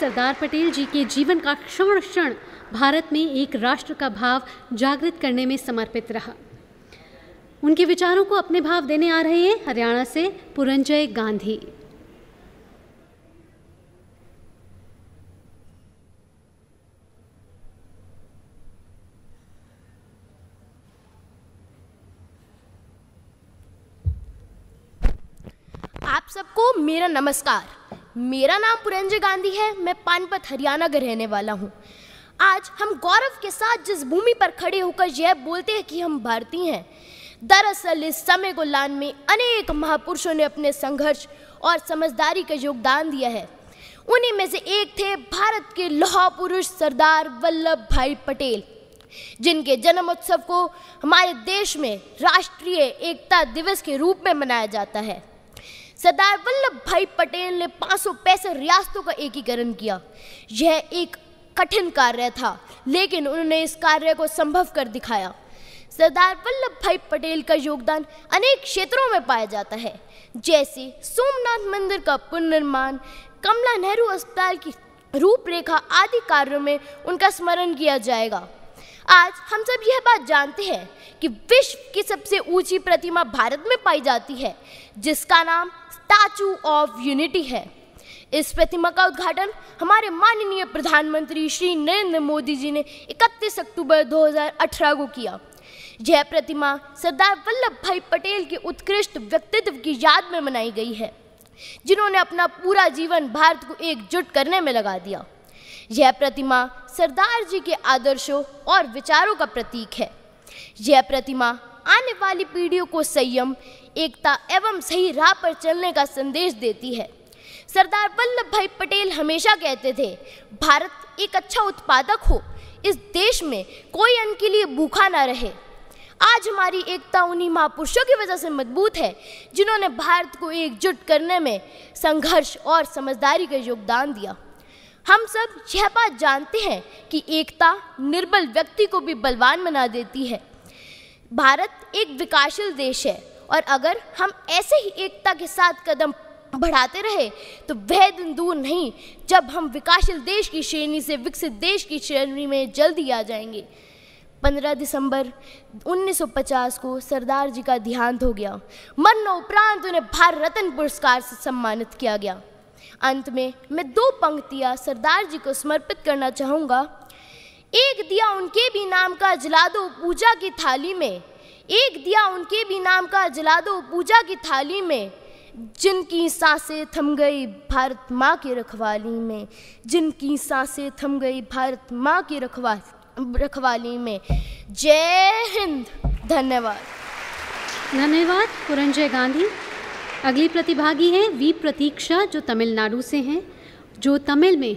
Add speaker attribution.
Speaker 1: सरदार पटेल जी के जीवन का क्षण क्षण भारत में एक राष्ट्र का भाव जागृत करने में समर्पित रहा उनके विचारों को अपने भाव देने आ रहे हैं हरियाणा से पुरंजय गांधी
Speaker 2: आप सबको मेरा नमस्कार मेरा नाम पुरंजय गांधी है मैं पानपत हरियाणा का रहने वाला हूँ आज हम गौरव के साथ जिस भूमि पर खड़े होकर यह बोलते हैं कि हम भारतीय हैं दरअसल इस समय को लान में अनेक महापुरुषों ने अपने संघर्ष और समझदारी का योगदान दिया है उन्हीं में से एक थे भारत के लोहा पुरुष सरदार वल्लभ भाई पटेल जिनके जन्मोत्सव को हमारे देश में राष्ट्रीय एकता दिवस के रूप में मनाया जाता है सरदार वल्लभ भाई पटेल ने पाँच रियासतों का एकीकरण किया यह एक कठिन कार्य था लेकिन उन्होंने इस कार्य को संभव कर दिखाया सरदार वल्लभ भाई पटेल का योगदान अनेक क्षेत्रों में पाया जाता है जैसे सोमनाथ मंदिर का पुनर्निर्माण कमला नेहरू अस्पताल की रूपरेखा आदि कार्यों में उनका स्मरण किया जाएगा आज हम सब यह बात जानते हैं कि विश्व की सबसे ऊंची प्रतिमा भारत में पाई जाती है जिसका नाम स्टैचू ऑफ यूनिटी है इस प्रतिमा का उद्घाटन हमारे माननीय प्रधानमंत्री श्री नरेंद्र मोदी जी ने 31 अक्टूबर 2018 को किया यह प्रतिमा सरदार वल्लभ भाई पटेल के उत्कृष्ट व्यक्तित्व की याद में मनाई गई है जिन्होंने अपना पूरा जीवन भारत को एकजुट करने में लगा दिया यह प्रतिमा सरदार जी के आदर्शों और विचारों का प्रतीक है यह प्रतिमा आने वाली पीढ़ियों को संयम एकता एवं सही राह पर चलने का संदेश देती है सरदार वल्लभ भाई पटेल हमेशा कहते थे भारत एक अच्छा उत्पादक हो इस देश में कोई अन्न के लिए भूखा ना रहे आज हमारी एकता उन्हीं महापुरुषों की वजह से मजबूत है जिन्होंने भारत को एकजुट करने में संघर्ष और समझदारी का योगदान दिया हम सब यह बात जानते हैं कि एकता निर्बल व्यक्ति को भी बलवान बना देती है भारत एक विकासशील देश है और अगर हम ऐसे ही एकता के साथ कदम बढ़ाते रहे तो वह दिन दूर नहीं जब हम विकासशील देश की श्रेणी से विकसित देश की श्रेणी में जल्दी आ जाएंगे 15 दिसंबर 1950 को सरदार जी का देहांत हो गया मरणोपरांत उन्हें भारत रत्न पुरस्कार से सम्मानित किया गया अंत में मैं दो पंक्तियाँ सरदार जी को समर्पित करना चाहूँगा एक दिया उनके भी नाम का जला दो पूजा की थाली में एक दिया उनके भी नाम का जला दो पूजा की थाली में जिनकी सांसें थम गई भारत माँ की रखवाली में जिनकी सांसें थम गई भारत माँ की रखवा रखवाली में जय हिंद धन्यवाद धन्यवाद पुरंजय गांधी
Speaker 1: अगली प्रतिभागी हैं वी प्रतीक्षा जो तमिलनाडु से हैं जो तमिल में